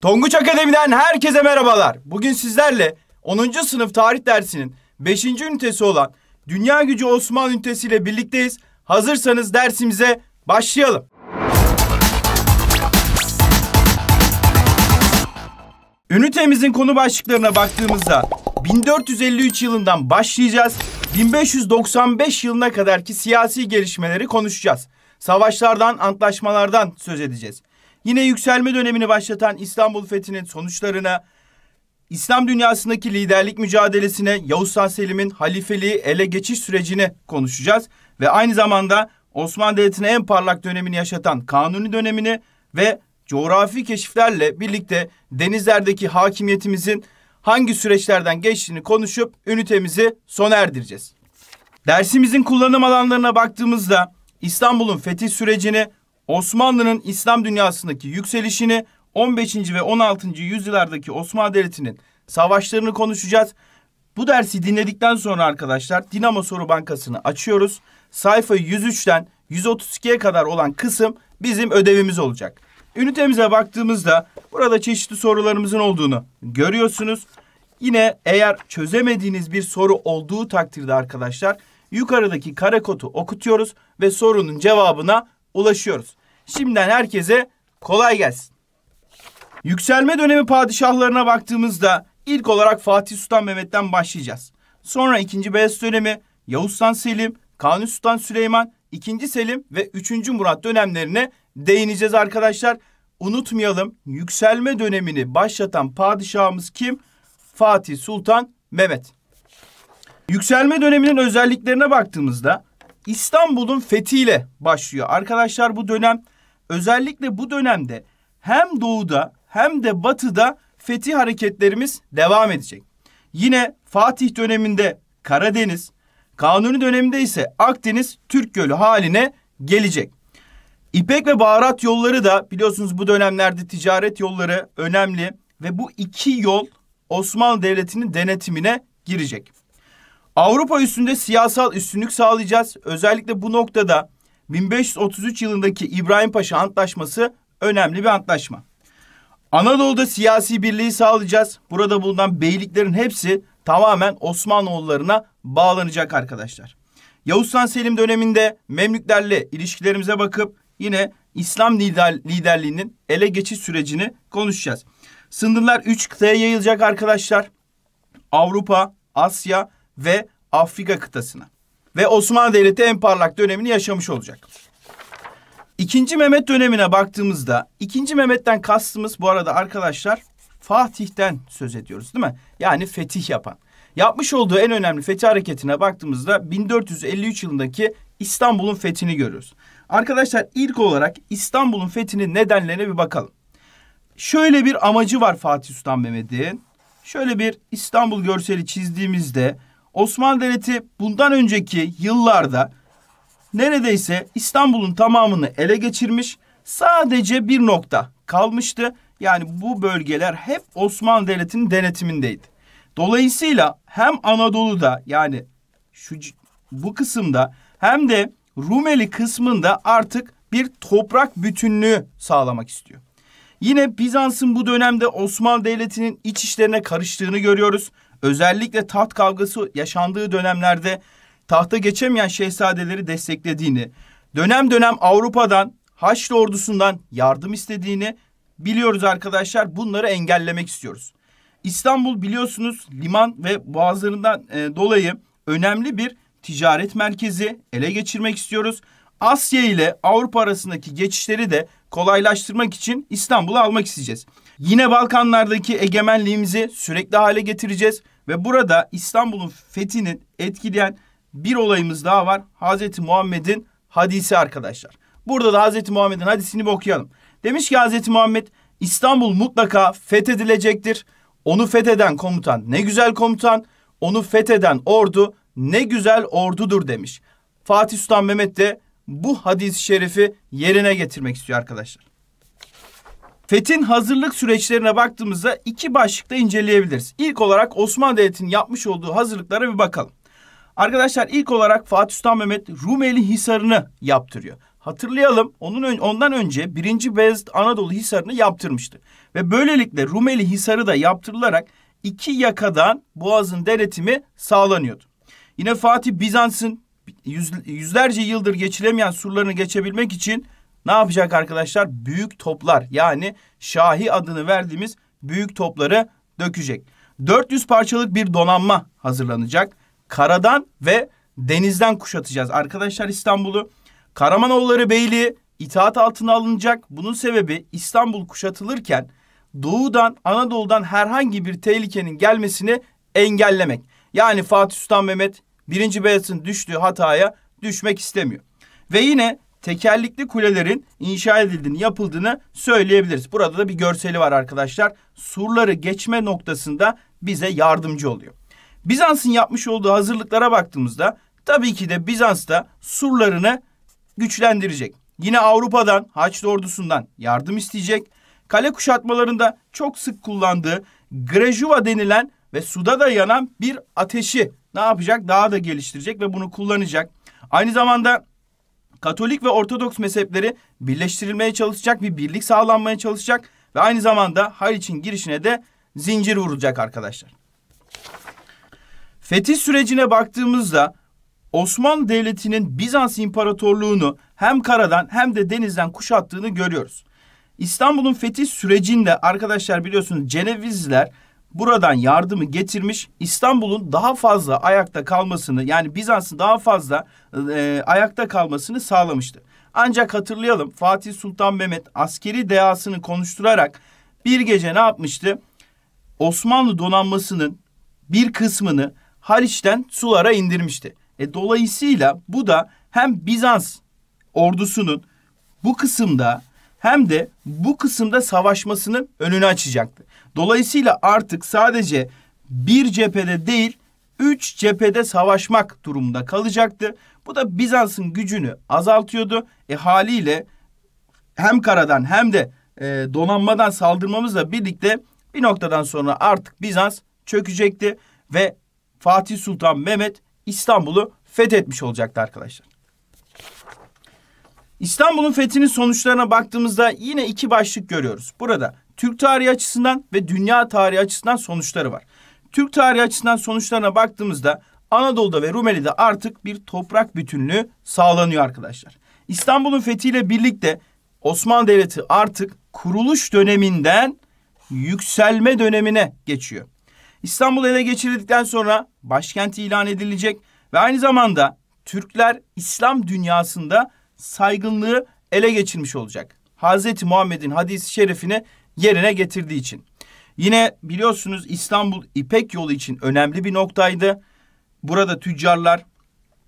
Tonguç Akademi'den herkese merhabalar. Bugün sizlerle 10. sınıf tarih dersinin 5. ünitesi olan Dünya Gücü Osmanlı ünitesiyle birlikteyiz. Hazırsanız dersimize başlayalım. Ünitemizin konu başlıklarına baktığımızda 1453 yılından başlayacağız. 1595 yılına kadarki siyasi gelişmeleri konuşacağız. Savaşlardan, antlaşmalardan söz edeceğiz. Yine yükselme dönemini başlatan İstanbul Fethi'nin sonuçlarına, İslam dünyasındaki liderlik mücadelesine, Yavuz Sultan Selim'in halifeliği ele geçiş sürecini konuşacağız. Ve aynı zamanda Osmanlı Devleti'nin en parlak dönemini yaşatan kanuni dönemini ve coğrafi keşiflerle birlikte denizlerdeki hakimiyetimizin hangi süreçlerden geçtiğini konuşup ünitemizi sona erdireceğiz. Dersimizin kullanım alanlarına baktığımızda İstanbul'un fetih sürecini Osmanlı'nın İslam dünyasındaki yükselişini 15. ve 16. yüzyıllardaki Osmanlı Devleti'nin savaşlarını konuşacağız. Bu dersi dinledikten sonra arkadaşlar Dinamo Soru Bankası'nı açıyoruz. Sayfa 103'ten 132'ye kadar olan kısım bizim ödevimiz olacak. Ünitemize baktığımızda burada çeşitli sorularımızın olduğunu görüyorsunuz. Yine eğer çözemediğiniz bir soru olduğu takdirde arkadaşlar yukarıdaki kare kodu okutuyoruz ve sorunun cevabına ulaşıyoruz. Şimdiden herkese kolay gelsin. Yükselme dönemi padişahlarına baktığımızda ilk olarak Fatih Sultan Mehmet'ten başlayacağız. Sonra 2. Beyazıt dönemi, Yavuz Sultan Selim, Kanuni Sultan Süleyman, 2. Selim ve 3. Murat dönemlerine değineceğiz arkadaşlar. Unutmayalım yükselme dönemini başlatan padişahımız kim? Fatih Sultan Mehmet. Yükselme döneminin özelliklerine baktığımızda İstanbul'un fethiyle başlıyor. Arkadaşlar bu dönem özellikle bu dönemde hem doğuda hem de batıda fetih hareketlerimiz devam edecek. Yine Fatih döneminde Karadeniz, Kanuni döneminde ise Akdeniz Türk Gölü haline gelecek. İpek ve baharat yolları da biliyorsunuz bu dönemlerde ticaret yolları önemli ve bu iki yol Osmanlı Devleti'nin denetimine girecek. Avrupa üstünde siyasal üstünlük sağlayacağız. Özellikle bu noktada 1533 yılındaki İbrahim Paşa Antlaşması önemli bir antlaşma. Anadolu'da siyasi birliği sağlayacağız. Burada bulunan beyliklerin hepsi tamamen Osmanoğullarına bağlanacak arkadaşlar. Yavuz Sultan Selim döneminde Memlüklerle ilişkilerimize bakıp yine İslam lider, liderliğinin ele geçiş sürecini konuşacağız. Sınırlar üç kıtaya yayılacak arkadaşlar. Avrupa, Asya ve Afrika kıtasına. Ve Osmanlı Devleti en parlak dönemini yaşamış olacak. İkinci Mehmet dönemine baktığımızda, ikinci Mehmet'ten kastımız bu arada arkadaşlar Fatih'ten söz ediyoruz değil mi? Yani fetih yapan. Yapmış olduğu en önemli fetih hareketine baktığımızda 1453 yılındaki İstanbul'un fethini görüyoruz. Arkadaşlar ilk olarak İstanbul'un fethinin nedenlerine bir bakalım. Şöyle bir amacı var Fatih Sultan Mehmet'in. Şöyle bir İstanbul görseli çizdiğimizde Osmanlı Devleti bundan önceki yıllarda neredeyse İstanbul'un tamamını ele geçirmiş. Sadece bir nokta kalmıştı. Yani bu bölgeler hep Osmanlı Devleti'nin denetimindeydi. Dolayısıyla hem Anadolu'da yani şu bu kısımda hem de Rumeli kısmında artık bir toprak bütünlüğü sağlamak istiyor. Yine Bizans'ın bu dönemde Osmanlı Devleti'nin iç işlerine karıştığını görüyoruz özellikle taht kavgası yaşandığı dönemlerde tahta geçemeyen şehzadeleri desteklediğini, dönem dönem Avrupa'dan, Haçlı ordusundan yardım istediğini biliyoruz arkadaşlar. Bunları engellemek istiyoruz. İstanbul biliyorsunuz liman ve boğazlarından e, dolayı önemli bir ticaret merkezi ele geçirmek istiyoruz. Asya ile Avrupa arasındaki geçişleri de kolaylaştırmak için İstanbul'u almak isteyeceğiz. Yine Balkanlardaki egemenliğimizi sürekli hale getireceğiz. Ve burada İstanbul'un fethinin etkileyen bir olayımız daha var. Hazreti Muhammed'in hadisi arkadaşlar. Burada da Hazreti Muhammed'in hadisini bir okuyalım. Demiş ki Hazreti Muhammed İstanbul mutlaka fethedilecektir. Onu fetheden komutan ne güzel komutan, onu fetheden ordu ne güzel ordudur demiş. Fatih Sultan Mehmet de bu hadis-i şerifi yerine getirmek istiyor arkadaşlar. FET'in hazırlık süreçlerine baktığımızda iki başlıkta inceleyebiliriz. İlk olarak Osmanlı Devleti'nin yapmış olduğu hazırlıklara bir bakalım. Arkadaşlar ilk olarak Fatih Sultan Mehmet Rumeli Hisarı'nı yaptırıyor. Hatırlayalım onun ön, ondan önce 1. Beyazıt Anadolu Hisarı'nı yaptırmıştı. Ve böylelikle Rumeli Hisarı da yaptırılarak iki yakadan boğazın denetimi sağlanıyordu. Yine Fatih Bizans'ın yüz, yüzlerce yıldır geçilemeyen surlarını geçebilmek için ne yapacak arkadaşlar? Büyük toplar yani şahi adını verdiğimiz büyük topları dökecek. 400 parçalık bir donanma hazırlanacak. Karadan ve denizden kuşatacağız. Arkadaşlar İstanbul'u Karamanoğulları Beyliği itaat altına alınacak. Bunun sebebi İstanbul kuşatılırken doğudan Anadolu'dan herhangi bir tehlikenin gelmesini engellemek. Yani Fatih Sultan Mehmet 1. beyazın düştüğü hataya düşmek istemiyor. Ve yine tekerlikli kulelerin inşa edildiğini, yapıldığını söyleyebiliriz. Burada da bir görseli var arkadaşlar. Surları geçme noktasında bize yardımcı oluyor. Bizans'ın yapmış olduğu hazırlıklara baktığımızda tabii ki de Bizans da surlarını güçlendirecek. Yine Avrupa'dan, Haçlı ordusundan yardım isteyecek. Kale kuşatmalarında çok sık kullandığı grejuva denilen ve suda da yanan bir ateşi ne yapacak? Daha da geliştirecek ve bunu kullanacak. Aynı zamanda Katolik ve Ortodoks mezhepleri birleştirilmeye çalışacak, bir birlik sağlanmaya çalışacak ve aynı zamanda Haliç'in girişine de zincir vurulacak arkadaşlar. Fetih sürecine baktığımızda Osmanlı Devleti'nin Bizans İmparatorluğunu hem karadan hem de denizden kuşattığını görüyoruz. İstanbul'un fetih sürecinde arkadaşlar biliyorsunuz Cenevizliler buradan yardımı getirmiş. İstanbul'un daha fazla ayakta kalmasını yani Bizans'ın daha fazla e, ayakta kalmasını sağlamıştı. Ancak hatırlayalım Fatih Sultan Mehmet askeri deasını konuşturarak bir gece ne yapmıştı? Osmanlı donanmasının bir kısmını Haliç'ten sulara indirmişti. E, dolayısıyla bu da hem Bizans ordusunun bu kısımda hem de bu kısımda savaşmasının önünü açacaktı. Dolayısıyla artık sadece bir cephede değil üç cephede savaşmak durumunda kalacaktı. Bu da Bizans'ın gücünü azaltıyordu. E haliyle hem karadan hem de e, donanmadan saldırmamızla birlikte bir noktadan sonra artık Bizans çökecekti ve Fatih Sultan Mehmet İstanbul'u fethetmiş olacaktı arkadaşlar. İstanbul'un fethinin sonuçlarına baktığımızda yine iki başlık görüyoruz. Burada Türk tarihi açısından ve dünya tarihi açısından sonuçları var. Türk tarihi açısından sonuçlarına baktığımızda Anadolu'da ve Rumeli'de artık bir toprak bütünlüğü sağlanıyor arkadaşlar. İstanbul'un fethiyle birlikte Osmanlı Devleti artık kuruluş döneminden yükselme dönemine geçiyor. İstanbul ele geçirildikten sonra başkenti ilan edilecek ve aynı zamanda Türkler İslam dünyasında saygınlığı ele geçirmiş olacak. Hazreti Muhammed'in hadisi şerifini yerine getirdiği için. Yine biliyorsunuz İstanbul İpek yolu için önemli bir noktaydı. Burada tüccarlar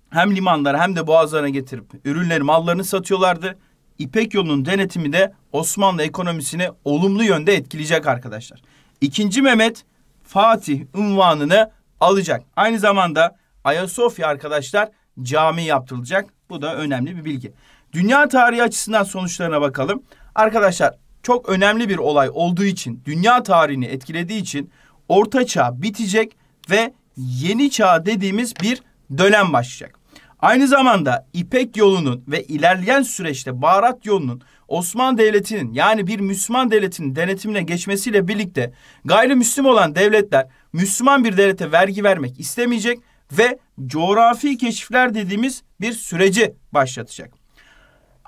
hem limanlara hem de boğazlarına getirip ürünleri mallarını satıyorlardı. İpek yolunun denetimi de Osmanlı ekonomisini olumlu yönde etkileyecek arkadaşlar. İkinci Mehmet Fatih unvanını alacak. Aynı zamanda Ayasofya arkadaşlar cami yaptırılacak. Bu da önemli bir bilgi. Dünya tarihi açısından sonuçlarına bakalım. Arkadaşlar çok önemli bir olay olduğu için, dünya tarihini etkilediği için orta çağ bitecek ve yeni çağ dediğimiz bir dönem başlayacak. Aynı zamanda İpek yolunun ve ilerleyen süreçte baharat yolunun Osmanlı Devleti'nin yani bir Müslüman devletinin denetimine geçmesiyle birlikte gayrimüslim olan devletler Müslüman bir devlete vergi vermek istemeyecek ve coğrafi keşifler dediğimiz bir süreci başlatacak.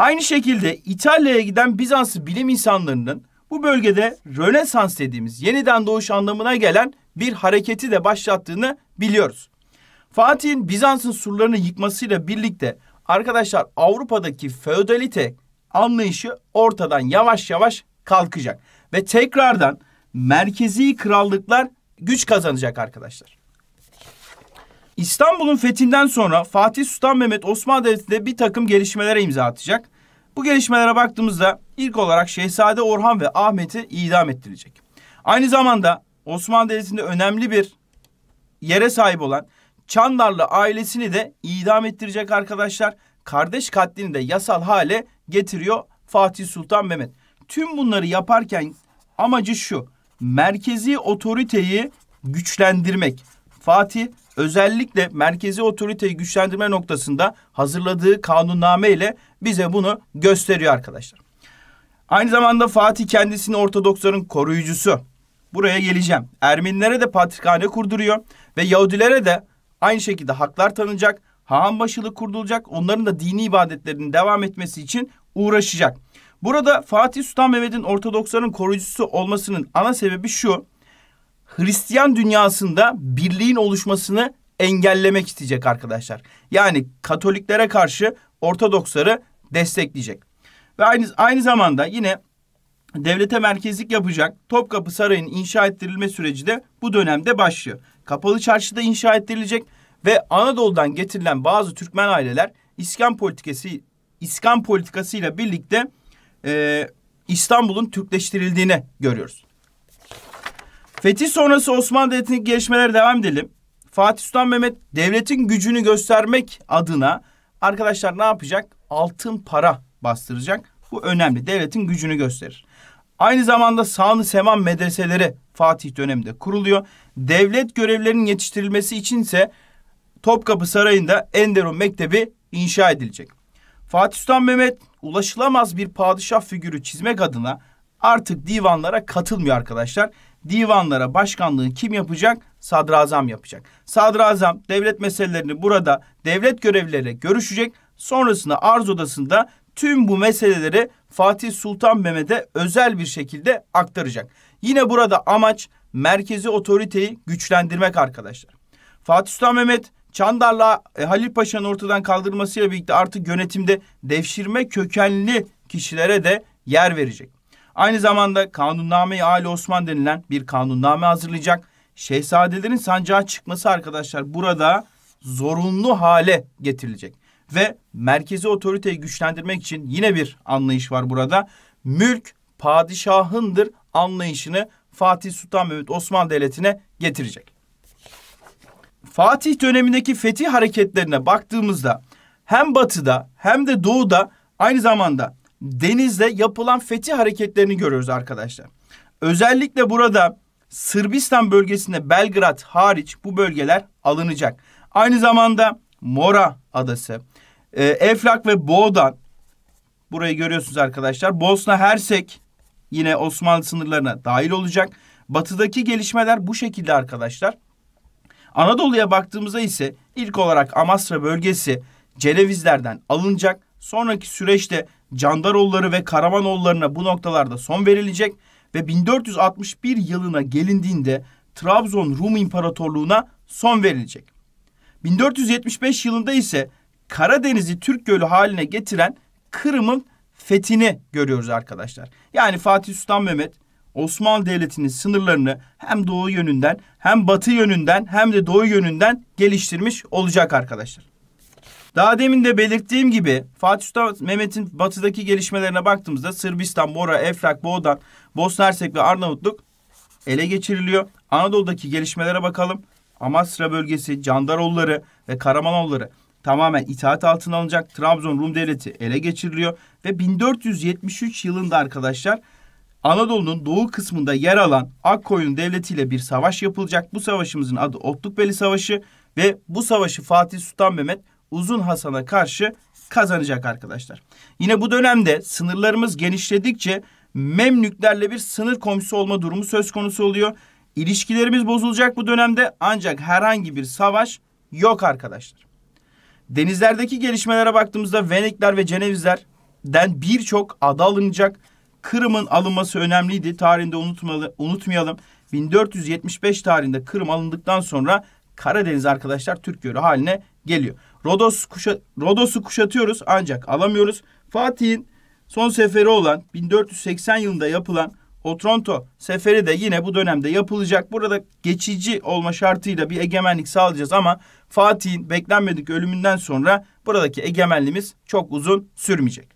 Aynı şekilde İtalya'ya giden Bizans bilim insanlarının bu bölgede Rönesans dediğimiz yeniden doğuş anlamına gelen bir hareketi de başlattığını biliyoruz. Fatih'in Bizans'ın surlarını yıkmasıyla birlikte arkadaşlar Avrupa'daki feodalite anlayışı ortadan yavaş yavaş kalkacak ve tekrardan merkezi krallıklar güç kazanacak arkadaşlar. İstanbul'un fethinden sonra Fatih Sultan Mehmet Osmanlı Devleti'nde bir takım gelişmelere imza atacak. Bu gelişmelere baktığımızda ilk olarak Şehzade Orhan ve Ahmet'i idam ettirecek. Aynı zamanda Osmanlı Devleti'nde önemli bir yere sahip olan Çandarlı ailesini de idam ettirecek arkadaşlar. Kardeş katlini de yasal hale getiriyor Fatih Sultan Mehmet. Tüm bunları yaparken amacı şu. Merkezi otoriteyi güçlendirmek. Fatih özellikle merkezi otoriteyi güçlendirme noktasında hazırladığı kanunname ile bize bunu gösteriyor arkadaşlar. Aynı zamanda Fatih kendisini Ortodoksların koruyucusu. Buraya geleceğim. Erminlere de patrikhane kurduruyor ve Yahudilere de aynı şekilde haklar tanınacak, hahan başılık kurdulacak, onların da dini ibadetlerinin devam etmesi için uğraşacak. Burada Fatih Sultan Mehmet'in Ortodoksların koruyucusu olmasının ana sebebi şu. Hristiyan dünyasında birliğin oluşmasını engellemek isteyecek arkadaşlar. Yani Katoliklere karşı Ortodoksları destekleyecek. Ve aynı, aynı zamanda yine devlete merkezlik yapacak Topkapı Sarayı'nın inşa ettirilme süreci de bu dönemde başlıyor. Kapalı Çarşı da inşa ettirilecek ve Anadolu'dan getirilen bazı Türkmen aileler İskan politikası İskan politikasıyla birlikte e, İstanbul'un Türkleştirildiğini görüyoruz. Fetih sonrası Osmanlı Devleti'ndeki gelişmelere devam edelim. Fatih Sultan Mehmet devletin gücünü göstermek adına arkadaşlar ne yapacak? Altın para bastıracak. Bu önemli. Devletin gücünü gösterir. Aynı zamanda Sami Seman medreseleri Fatih döneminde kuruluyor. Devlet görevlerinin yetiştirilmesi içinse Topkapı Sarayı'nda Enderun Mektebi inşa edilecek. Fatih Sultan Mehmet ulaşılamaz bir padişah figürü çizmek adına artık divanlara katılmıyor arkadaşlar divanlara başkanlığı kim yapacak? Sadrazam yapacak. Sadrazam devlet meselelerini burada devlet görevlileri görüşecek. Sonrasında arz odasında tüm bu meseleleri Fatih Sultan Mehmet'e özel bir şekilde aktaracak. Yine burada amaç merkezi otoriteyi güçlendirmek arkadaşlar. Fatih Sultan Mehmet Çandarlı e, Halil Paşa'nın ortadan kaldırmasıyla birlikte artık yönetimde devşirme kökenli kişilere de yer verecek. Aynı zamanda kanunname-i Ali Osman denilen bir kanunname hazırlayacak. Şehzadelerin sancağa çıkması arkadaşlar burada zorunlu hale getirilecek. Ve merkezi otoriteyi güçlendirmek için yine bir anlayış var burada. Mülk padişahındır anlayışını Fatih Sultan Mehmet Osmanlı Devleti'ne getirecek. Fatih dönemindeki fetih hareketlerine baktığımızda hem batıda hem de doğuda aynı zamanda denizde yapılan fetih hareketlerini görüyoruz arkadaşlar. Özellikle burada Sırbistan bölgesinde Belgrad hariç bu bölgeler alınacak. Aynı zamanda Mora Adası, e, Eflak ve Boğdan burayı görüyorsunuz arkadaşlar. Bosna Hersek yine Osmanlı sınırlarına dahil olacak. Batıdaki gelişmeler bu şekilde arkadaşlar. Anadolu'ya baktığımızda ise ilk olarak Amasra bölgesi cenevizlerden alınacak. Sonraki süreçte Candaroğulları ve Karamanoğullarına bu noktalarda son verilecek ve 1461 yılına gelindiğinde Trabzon Rum İmparatorluğu'na son verilecek. 1475 yılında ise Karadeniz'i Türk Gölü haline getiren Kırım'ın fethini görüyoruz arkadaşlar. Yani Fatih Sultan Mehmet Osmanlı Devleti'nin sınırlarını hem doğu yönünden hem batı yönünden hem de doğu yönünden geliştirmiş olacak arkadaşlar. Daha demin de belirttiğim gibi Fatih Sultan Mehmet'in batıdaki gelişmelerine baktığımızda Sırbistan, Bora, Efrak, Boğdan, Bosna Hersek ve Arnavutluk ele geçiriliyor. Anadolu'daki gelişmelere bakalım. Amasra bölgesi, Candaroğulları ve Karamanoğulları tamamen itaat altına alınacak. Trabzon Rum Devleti ele geçiriliyor ve 1473 yılında arkadaşlar Anadolu'nun doğu kısmında yer alan Akkoyun Devleti ile bir savaş yapılacak. Bu savaşımızın adı Otlukbeli Savaşı ve bu savaşı Fatih Sultan Mehmet Uzun Hasan'a karşı kazanacak arkadaşlar. Yine bu dönemde sınırlarımız genişledikçe Memlüklerle bir sınır komşusu olma durumu söz konusu oluyor. İlişkilerimiz bozulacak bu dönemde ancak herhangi bir savaş yok arkadaşlar. Denizlerdeki gelişmelere baktığımızda Venekler ve Cenevizler'den birçok ada alınacak. Kırım'ın alınması önemliydi. Tarihinde unutmalı, unutmayalım. 1475 tarihinde Kırım alındıktan sonra Karadeniz arkadaşlar Türk yörü haline geliyor. Rodos kuşa, Rodos'u kuşatıyoruz ancak alamıyoruz. Fatih'in son seferi olan 1480 yılında yapılan Otranto seferi de yine bu dönemde yapılacak. Burada geçici olma şartıyla bir egemenlik sağlayacağız ama Fatih'in beklenmedik ölümünden sonra buradaki egemenliğimiz çok uzun sürmeyecek.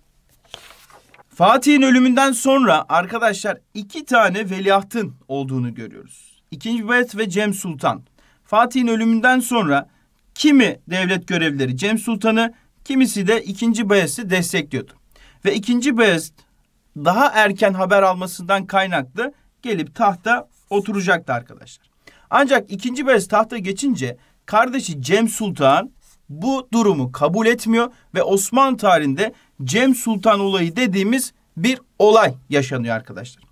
Fatih'in ölümünden sonra arkadaşlar iki tane veliahtın olduğunu görüyoruz. İkinci Bayezid ve Cem Sultan. Fatih'in ölümünden sonra Kimi devlet görevlileri Cem Sultan'ı, kimisi de 2. Bayezid'i destekliyordu. Ve 2. Bayezid daha erken haber almasından kaynaklı gelip tahta oturacaktı arkadaşlar. Ancak 2. Bayezid tahta geçince kardeşi Cem Sultan bu durumu kabul etmiyor ve Osmanlı tarihinde Cem Sultan olayı dediğimiz bir olay yaşanıyor arkadaşlar.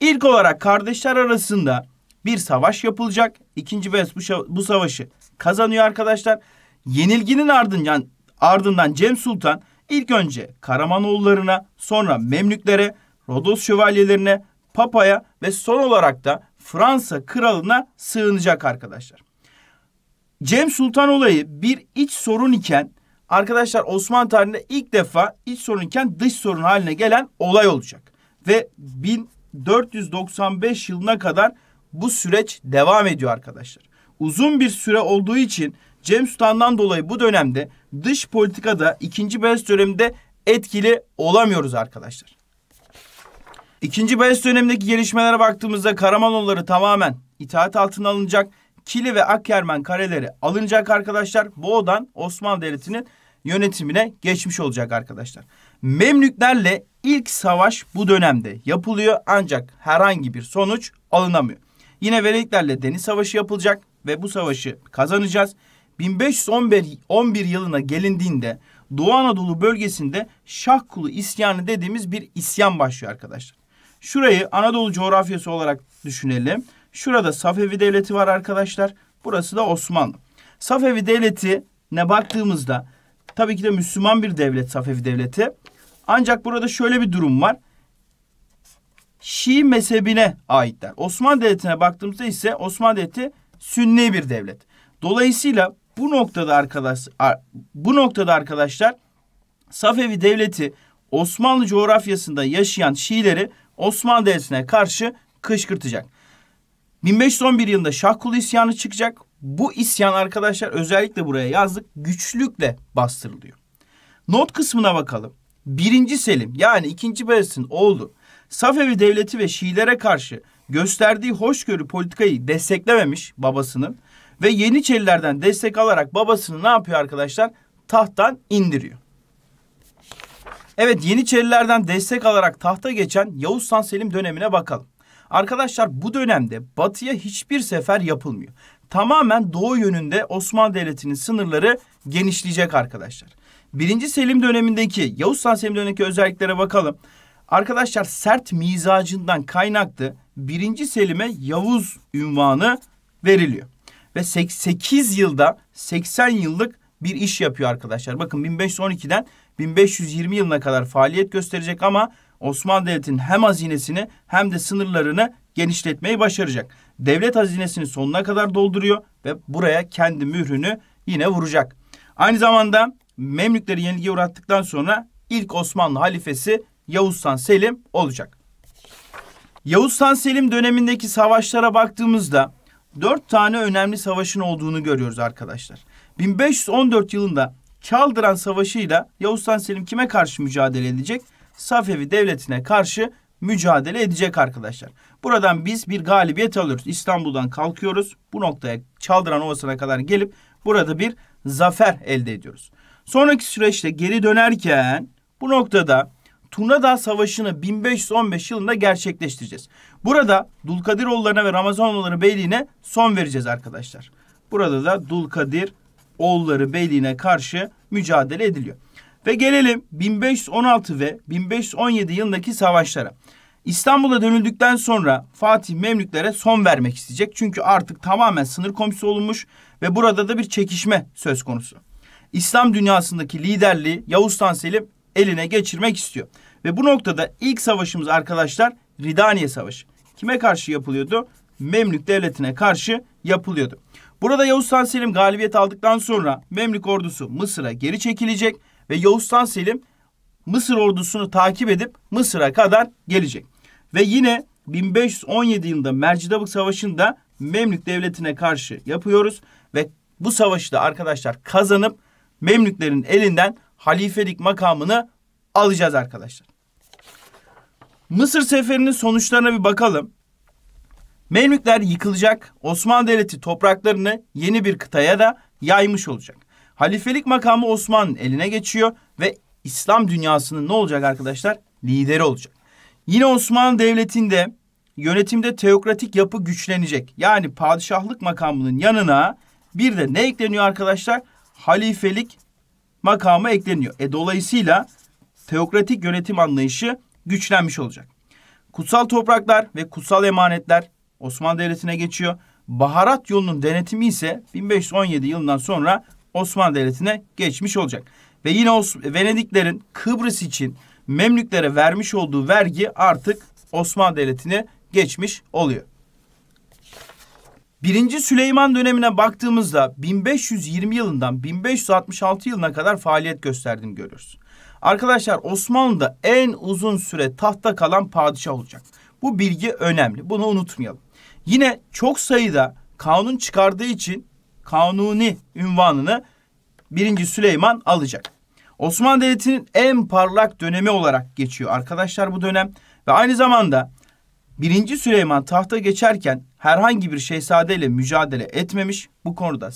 İlk olarak kardeşler arasında bir savaş yapılacak. İkinci Bayezid bu, bu savaşı kazanıyor arkadaşlar. Yenilginin ardından ardından Cem Sultan ilk önce Karamanoğullarına, sonra Memlüklere, Rodos şövalyelerine, Papa'ya ve son olarak da Fransa kralına sığınacak arkadaşlar. Cem Sultan olayı bir iç sorun iken arkadaşlar Osmanlı tarihinde ilk defa iç sorun iken dış sorun haline gelen olay olacak. Ve 1495 yılına kadar bu süreç devam ediyor arkadaşlar uzun bir süre olduğu için Cem Sultan'dan dolayı bu dönemde dış politikada ikinci Bayezid döneminde etkili olamıyoruz arkadaşlar. İkinci Bayezid dönemindeki gelişmelere baktığımızda Karamanoğulları tamamen itaat altına alınacak. Kili ve Akkerman kareleri alınacak arkadaşlar. Boğdan Osmanlı Devleti'nin yönetimine geçmiş olacak arkadaşlar. Memlüklerle ilk savaş bu dönemde yapılıyor ancak herhangi bir sonuç alınamıyor. Yine Venediklerle deniz savaşı yapılacak ve bu savaşı kazanacağız. 1511 yılına gelindiğinde Doğu Anadolu bölgesinde Şahkulu isyanı dediğimiz bir isyan başlıyor arkadaşlar. Şurayı Anadolu coğrafyası olarak düşünelim. Şurada Safevi Devleti var arkadaşlar. Burası da Osmanlı. Safevi Devleti'ne baktığımızda tabii ki de Müslüman bir devlet Safevi Devleti. Ancak burada şöyle bir durum var. Şii mezhebine aitler. Osmanlı Devleti'ne baktığımızda ise Osmanlı Devleti sünni bir devlet. Dolayısıyla bu noktada arkadaş bu noktada arkadaşlar Safevi devleti Osmanlı coğrafyasında yaşayan Şiileri Osmanlı devletine karşı kışkırtacak. 1511 yılında Şahkulu isyanı çıkacak. Bu isyan arkadaşlar özellikle buraya yazdık güçlükle bastırılıyor. Not kısmına bakalım. Birinci Selim yani 2. Bayezid'in oğlu Safevi devleti ve Şiilere karşı gösterdiği hoşgörü politikayı desteklememiş babasının ve Yeniçerilerden destek alarak babasını ne yapıyor arkadaşlar? Tahttan indiriyor. Evet Yeniçerilerden destek alarak tahta geçen Yavuz Sultan Selim dönemine bakalım. Arkadaşlar bu dönemde batıya hiçbir sefer yapılmıyor. Tamamen doğu yönünde Osmanlı Devleti'nin sınırları genişleyecek arkadaşlar. Birinci Selim dönemindeki Yavuz Sultan Selim dönemindeki özelliklere bakalım. Arkadaşlar sert mizacından kaynaklı 1. Selim'e Yavuz ünvanı veriliyor. Ve 8 yılda 80 yıllık bir iş yapıyor arkadaşlar. Bakın 1512'den 1520 yılına kadar faaliyet gösterecek ama Osmanlı Devleti'nin hem hazinesini hem de sınırlarını genişletmeyi başaracak. Devlet hazinesini sonuna kadar dolduruyor ve buraya kendi mührünü yine vuracak. Aynı zamanda Memlükleri yenilgiye uğrattıktan sonra ilk Osmanlı halifesi Yavuzsan Selim olacak. Yavuzsan Selim dönemindeki savaşlara baktığımızda dört tane önemli savaşın olduğunu görüyoruz arkadaşlar. 1514 yılında Çaldıran Savaşı'yla Yavuzsan Selim kime karşı mücadele edecek? Safevi Devleti'ne karşı mücadele edecek arkadaşlar. Buradan biz bir galibiyet alıyoruz. İstanbul'dan kalkıyoruz. Bu noktaya Çaldıran Ovası'na kadar gelip burada bir zafer elde ediyoruz. Sonraki süreçte geri dönerken bu noktada Turnadağ Savaşı'nı 1515 yılında gerçekleştireceğiz. Burada Dulkadiroğullarına ve Ramazanoğulları Beyliğine son vereceğiz arkadaşlar. Burada da Dulkadir oğulları Beyliğine karşı mücadele ediliyor. Ve gelelim 1516 ve 1517 yılındaki savaşlara. İstanbul'a dönüldükten sonra Fatih Memlüklere son vermek isteyecek. Çünkü artık tamamen sınır komşusu olunmuş ve burada da bir çekişme söz konusu. İslam dünyasındaki liderliği Yavuz Sultan Selim eline geçirmek istiyor. Ve bu noktada ilk savaşımız arkadaşlar Ridaniye Savaşı. Kime karşı yapılıyordu? Memlük Devleti'ne karşı yapılıyordu. Burada Yavuz Sultan Selim galibiyet aldıktan sonra Memlük ordusu Mısır'a geri çekilecek ve Yavuz Sultan Selim Mısır ordusunu takip edip Mısır'a kadar gelecek. Ve yine 1517 yılında Mercidabık Savaşı'nda Memlük Devleti'ne karşı yapıyoruz ve bu savaşı da arkadaşlar kazanıp Memlüklerin elinden halifelik makamını alacağız arkadaşlar. Mısır seferinin sonuçlarına bir bakalım. Memlükler yıkılacak, Osmanlı Devleti topraklarını yeni bir kıtaya da yaymış olacak. Halifelik makamı Osmanlı'nın eline geçiyor ve İslam dünyasının ne olacak arkadaşlar? Lideri olacak. Yine Osmanlı Devleti'nde yönetimde teokratik yapı güçlenecek. Yani padişahlık makamının yanına bir de ne ekleniyor arkadaşlar? Halifelik makamı ekleniyor. E, dolayısıyla teokratik yönetim anlayışı güçlenmiş olacak. Kutsal topraklar ve kutsal emanetler Osmanlı Devleti'ne geçiyor. Baharat yolunun denetimi ise 1517 yılından sonra Osmanlı Devleti'ne geçmiş olacak. Ve yine Os- Venediklerin Kıbrıs için Memlüklere vermiş olduğu vergi artık Osmanlı Devleti'ne geçmiş oluyor birinci Süleyman dönemine baktığımızda 1520 yılından 1566 yılına kadar faaliyet gösterdiğini görüyoruz. Arkadaşlar Osmanlı'da en uzun süre tahta kalan padişah olacak. Bu bilgi önemli. Bunu unutmayalım. Yine çok sayıda kanun çıkardığı için kanuni ünvanını 1. Süleyman alacak. Osmanlı Devleti'nin en parlak dönemi olarak geçiyor arkadaşlar bu dönem. Ve aynı zamanda 1. Süleyman tahta geçerken herhangi bir şehzadeyle mücadele etmemiş. Bu konuda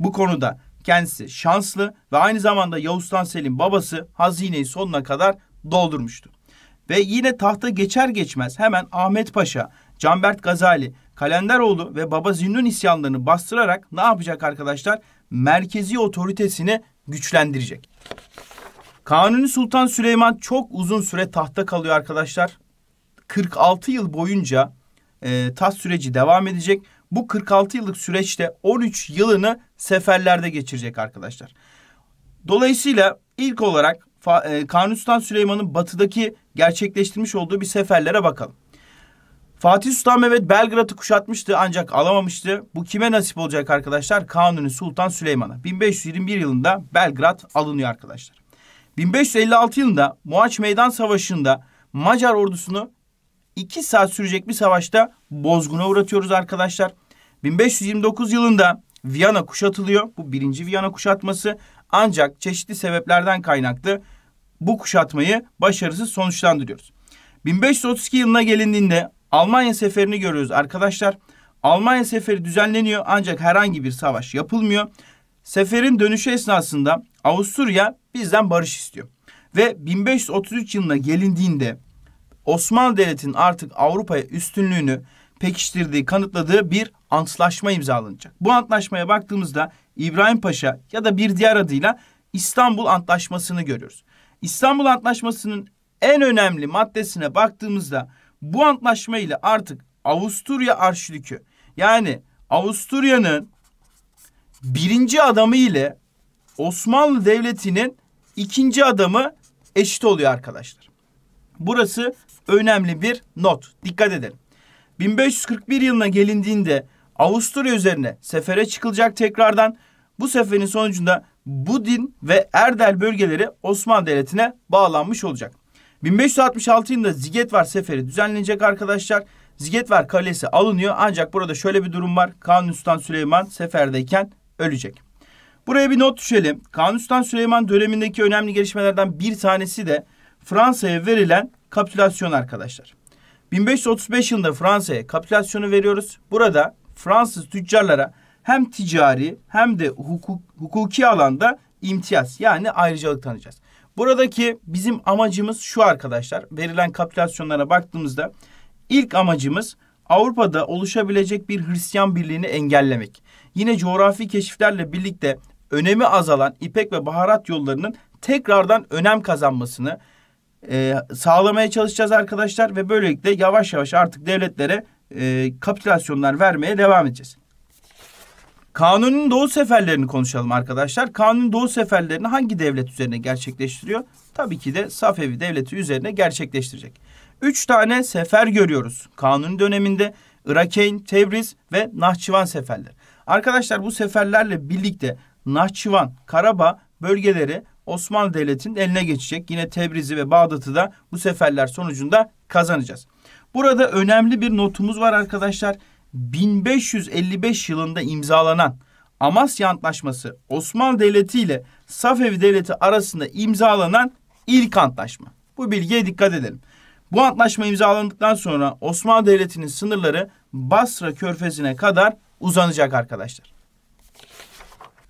bu konuda kendisi şanslı ve aynı zamanda Yavuz Sultan Selim babası hazineyi sonuna kadar doldurmuştu. Ve yine tahta geçer geçmez hemen Ahmet Paşa, Canbert Gazali, Kalenderoğlu ve Baba Zinnun isyanlarını bastırarak ne yapacak arkadaşlar? Merkezi otoritesini güçlendirecek. Kanuni Sultan Süleyman çok uzun süre tahta kalıyor arkadaşlar. 46 yıl boyunca e, tas süreci devam edecek. Bu 46 yıllık süreçte 13 yılını seferlerde geçirecek arkadaşlar. Dolayısıyla ilk olarak e, Kanuni Sultan Süleyman'ın batıdaki gerçekleştirmiş olduğu bir seferlere bakalım. Fatih Sultan Mehmet Belgrad'ı kuşatmıştı ancak alamamıştı. Bu kime nasip olacak arkadaşlar? Kanuni Sultan Süleyman'a. 1521 yılında Belgrad alınıyor arkadaşlar. 1556 yılında Moaç Meydan Savaşı'nda Macar ordusunu 2 saat sürecek bir savaşta bozguna uğratıyoruz arkadaşlar. 1529 yılında Viyana kuşatılıyor. Bu birinci Viyana kuşatması. Ancak çeşitli sebeplerden kaynaklı bu kuşatmayı başarısız sonuçlandırıyoruz. 1532 yılına gelindiğinde Almanya seferini görüyoruz arkadaşlar. Almanya seferi düzenleniyor ancak herhangi bir savaş yapılmıyor. Seferin dönüşü esnasında Avusturya bizden barış istiyor. Ve 1533 yılına gelindiğinde Osmanlı Devleti'nin artık Avrupa'ya üstünlüğünü pekiştirdiği, kanıtladığı bir antlaşma imzalanacak. Bu antlaşmaya baktığımızda İbrahim Paşa ya da bir diğer adıyla İstanbul Antlaşması'nı görüyoruz. İstanbul Antlaşması'nın en önemli maddesine baktığımızda bu antlaşma ile artık Avusturya Arşidükü yani Avusturya'nın birinci adamı ile Osmanlı Devleti'nin ikinci adamı eşit oluyor arkadaşlar. Burası önemli bir not. Dikkat edin. 1541 yılına gelindiğinde Avusturya üzerine sefere çıkılacak tekrardan. Bu seferin sonucunda Budin ve Erdel bölgeleri Osmanlı Devleti'ne bağlanmış olacak. 1566 yılında Zigetvar seferi düzenlenecek arkadaşlar. Zigetvar kalesi alınıyor ancak burada şöyle bir durum var. Kanuni Sultan Süleyman seferdeyken ölecek. Buraya bir not düşelim. Kanuni Sultan Süleyman dönemindeki önemli gelişmelerden bir tanesi de Fransa'ya verilen kapitülasyon arkadaşlar. 1535 yılında Fransa'ya kapitülasyonu veriyoruz. Burada Fransız tüccarlara hem ticari hem de hukuk, hukuki alanda imtiyaz yani ayrıcalık tanıyacağız. Buradaki bizim amacımız şu arkadaşlar. Verilen kapitülasyonlara baktığımızda ilk amacımız Avrupa'da oluşabilecek bir Hristiyan birliğini engellemek. Yine coğrafi keşiflerle birlikte önemi azalan İpek ve baharat yollarının tekrardan önem kazanmasını e, sağlamaya çalışacağız arkadaşlar ve böylelikle yavaş yavaş artık devletlere e, kapitülasyonlar vermeye devam edeceğiz. Kanunun doğu seferlerini konuşalım arkadaşlar. Kanunun doğu seferlerini hangi devlet üzerine gerçekleştiriyor? Tabii ki de Safevi devleti üzerine gerçekleştirecek. Üç tane sefer görüyoruz. Kanun döneminde Irakeyn, Tebriz ve Nahçıvan seferleri. Arkadaşlar bu seferlerle birlikte Nahçıvan, Karabağ bölgeleri Osmanlı Devleti'nin eline geçecek. Yine Tebriz'i ve Bağdat'ı da bu seferler sonucunda kazanacağız. Burada önemli bir notumuz var arkadaşlar. 1555 yılında imzalanan Amasya Antlaşması Osmanlı Devleti ile Safevi Devleti arasında imzalanan ilk antlaşma. Bu bilgiye dikkat edelim. Bu antlaşma imzalandıktan sonra Osmanlı Devleti'nin sınırları Basra Körfezi'ne kadar uzanacak arkadaşlar.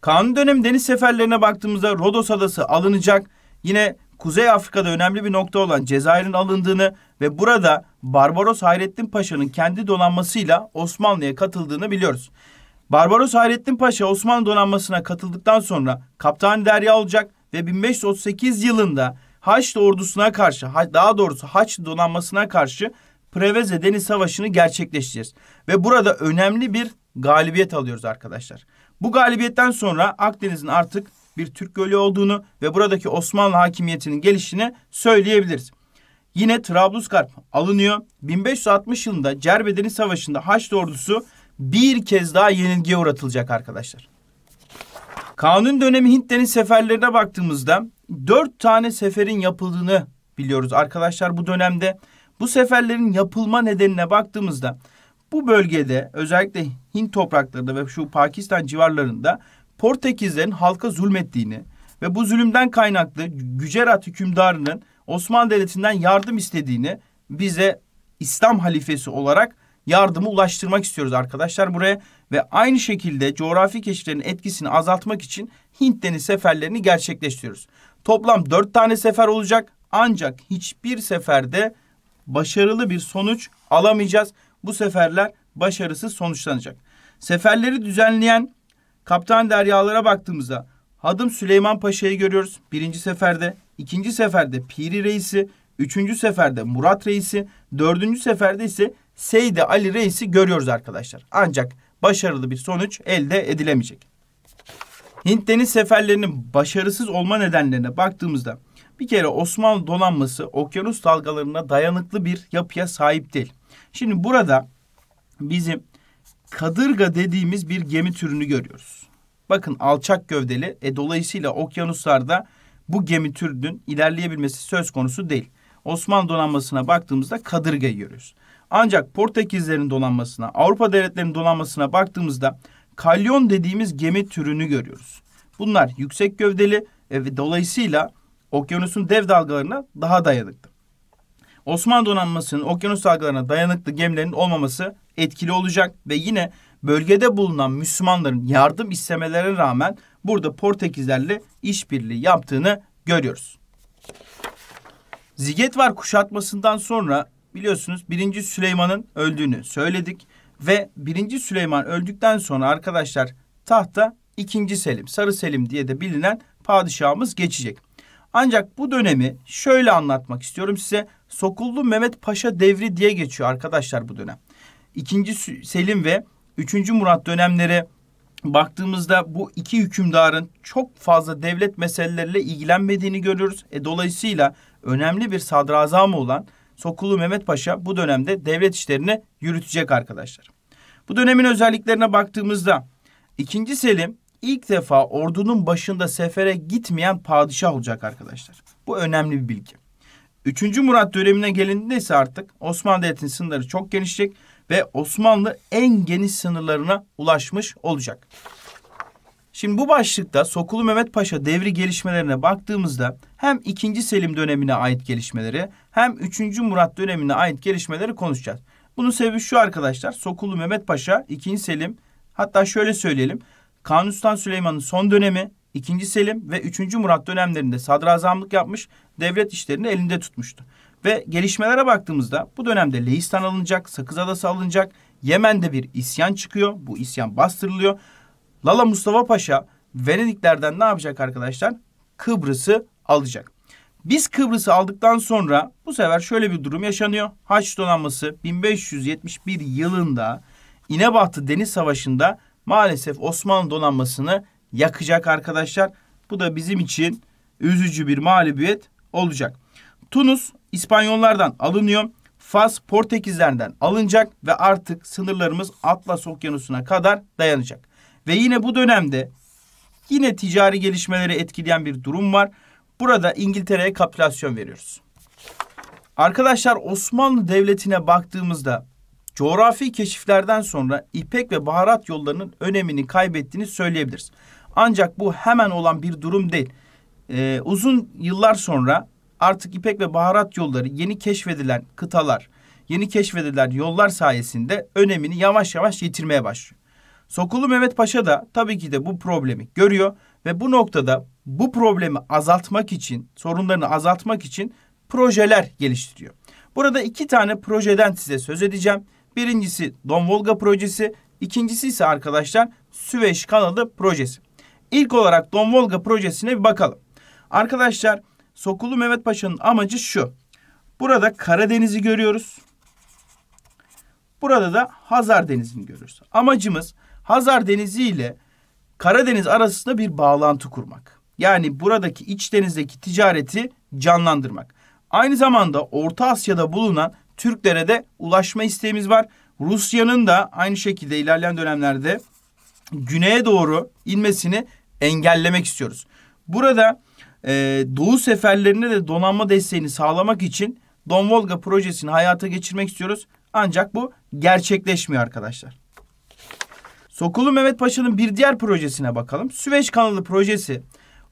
Kanun dönemi deniz seferlerine baktığımızda Rodos Adası alınacak. Yine Kuzey Afrika'da önemli bir nokta olan Cezayir'in alındığını ve burada Barbaros Hayrettin Paşa'nın kendi donanmasıyla Osmanlı'ya katıldığını biliyoruz. Barbaros Hayrettin Paşa Osmanlı donanmasına katıldıktan sonra kaptan derya olacak ve 1538 yılında Haçlı ordusuna karşı daha doğrusu Haçlı donanmasına karşı Preveze Deniz Savaşı'nı gerçekleştireceğiz. Ve burada önemli bir galibiyet alıyoruz arkadaşlar. Bu galibiyetten sonra Akdeniz'in artık bir Türk gölü olduğunu ve buradaki Osmanlı hakimiyetinin gelişini söyleyebiliriz. Yine Trablusgarp alınıyor. 1560 yılında Cerbedeni Savaşı'nda Haçlı ordusu bir kez daha yenilgiye uğratılacak arkadaşlar. Kanun dönemi Hint deniz seferlerine baktığımızda dört tane seferin yapıldığını biliyoruz arkadaşlar bu dönemde. Bu seferlerin yapılma nedenine baktığımızda bu bölgede özellikle Hint topraklarında ve şu Pakistan civarlarında Portekizlerin halka zulmettiğini ve bu zulümden kaynaklı Gücerat hükümdarının Osmanlı Devleti'nden yardım istediğini bize İslam halifesi olarak yardımı ulaştırmak istiyoruz arkadaşlar buraya. Ve aynı şekilde coğrafi keşiflerin etkisini azaltmak için Hint deniz seferlerini gerçekleştiriyoruz. Toplam dört tane sefer olacak ancak hiçbir seferde başarılı bir sonuç alamayacağız bu seferler başarısız sonuçlanacak. Seferleri düzenleyen kaptan deryalara baktığımızda Hadım Süleyman Paşa'yı görüyoruz birinci seferde, ikinci seferde Piri Reis'i, üçüncü seferde Murat Reis'i, dördüncü seferde ise Seyde Ali Reis'i görüyoruz arkadaşlar. Ancak başarılı bir sonuç elde edilemeyecek. Hint deniz seferlerinin başarısız olma nedenlerine baktığımızda bir kere Osmanlı donanması okyanus dalgalarına dayanıklı bir yapıya sahip değil. Şimdi burada bizim kadırga dediğimiz bir gemi türünü görüyoruz. Bakın alçak gövdeli. E, dolayısıyla okyanuslarda bu gemi türünün ilerleyebilmesi söz konusu değil. Osmanlı donanmasına baktığımızda kadırgayı görüyoruz. Ancak Portekizlerin donanmasına, Avrupa devletlerinin donanmasına baktığımızda kalyon dediğimiz gemi türünü görüyoruz. Bunlar yüksek gövdeli e, ve dolayısıyla okyanusun dev dalgalarına daha dayanıklı. Osmanlı donanmasının okyanus dalgalarına dayanıklı gemilerin olmaması etkili olacak ve yine bölgede bulunan Müslümanların yardım istemelerine rağmen burada Portekizlerle işbirliği yaptığını görüyoruz. Zigetvar kuşatmasından sonra biliyorsunuz 1. Süleyman'ın öldüğünü söyledik ve 1. Süleyman öldükten sonra arkadaşlar tahta 2. Selim, Sarı Selim diye de bilinen padişahımız geçecek. Ancak bu dönemi şöyle anlatmak istiyorum size. Sokullu Mehmet Paşa devri diye geçiyor arkadaşlar bu dönem. İkinci Selim ve üçüncü Murat dönemleri baktığımızda bu iki hükümdarın çok fazla devlet meseleleriyle ilgilenmediğini görüyoruz. E, dolayısıyla önemli bir sadrazamı olan Sokullu Mehmet Paşa bu dönemde devlet işlerini yürütecek arkadaşlar. Bu dönemin özelliklerine baktığımızda ikinci Selim ilk defa ordunun başında sefere gitmeyen padişah olacak arkadaşlar. Bu önemli bir bilgi. Üçüncü Murat dönemine gelindiğinde ise artık Osmanlı Devleti'nin sınırları çok genişleyecek ve Osmanlı en geniş sınırlarına ulaşmış olacak. Şimdi bu başlıkta Sokulu Mehmet Paşa devri gelişmelerine baktığımızda hem 2. Selim dönemine ait gelişmeleri hem 3. Murat dönemine ait gelişmeleri konuşacağız. Bunun sebebi şu arkadaşlar. Sokulu Mehmet Paşa 2. Selim hatta şöyle söyleyelim. Kanuni Sultan Süleyman'ın son dönemi II. Selim ve 3. Murat dönemlerinde sadrazamlık yapmış, devlet işlerini elinde tutmuştu. Ve gelişmelere baktığımızda bu dönemde Leistan alınacak, Sakız Adası alınacak, Yemen'de bir isyan çıkıyor, bu isyan bastırılıyor. Lala Mustafa Paşa Venediklerden ne yapacak arkadaşlar? Kıbrıs'ı alacak. Biz Kıbrıs'ı aldıktan sonra bu sefer şöyle bir durum yaşanıyor. Haç donanması 1571 yılında İnebahtı Deniz Savaşı'nda maalesef Osmanlı donanmasını yakacak arkadaşlar. Bu da bizim için üzücü bir mağlubiyet olacak. Tunus İspanyollardan alınıyor. Fas Portekizlerden alınacak ve artık sınırlarımız Atlas Okyanusu'na kadar dayanacak. Ve yine bu dönemde yine ticari gelişmeleri etkileyen bir durum var. Burada İngiltere'ye kapitülasyon veriyoruz. Arkadaşlar Osmanlı Devleti'ne baktığımızda coğrafi keşiflerden sonra İpek ve baharat yollarının önemini kaybettiğini söyleyebiliriz. Ancak bu hemen olan bir durum değil. Ee, uzun yıllar sonra artık ipek ve baharat yolları yeni keşfedilen kıtalar, yeni keşfedilen yollar sayesinde önemini yavaş yavaş yitirmeye başlıyor. Sokulu Mehmet Paşa da tabii ki de bu problemi görüyor ve bu noktada bu problemi azaltmak için, sorunlarını azaltmak için projeler geliştiriyor. Burada iki tane projeden size söz edeceğim. Birincisi Don Volga projesi, ikincisi ise arkadaşlar Süveyş kanalı projesi. İlk olarak Don Volga projesine bir bakalım. Arkadaşlar Sokulu Mehmet Paşa'nın amacı şu. Burada Karadeniz'i görüyoruz. Burada da Hazar Denizi'ni görüyoruz. Amacımız Hazar Denizi ile Karadeniz arasında bir bağlantı kurmak. Yani buradaki iç denizdeki ticareti canlandırmak. Aynı zamanda Orta Asya'da bulunan Türklere de ulaşma isteğimiz var. Rusya'nın da aynı şekilde ilerleyen dönemlerde güneye doğru inmesini engellemek istiyoruz. Burada e, Doğu seferlerine de donanma desteğini sağlamak için Don Volga projesini hayata geçirmek istiyoruz. Ancak bu gerçekleşmiyor arkadaşlar. Sokulu Mehmet Paşa'nın bir diğer projesine bakalım. Süveyş Kanalı projesi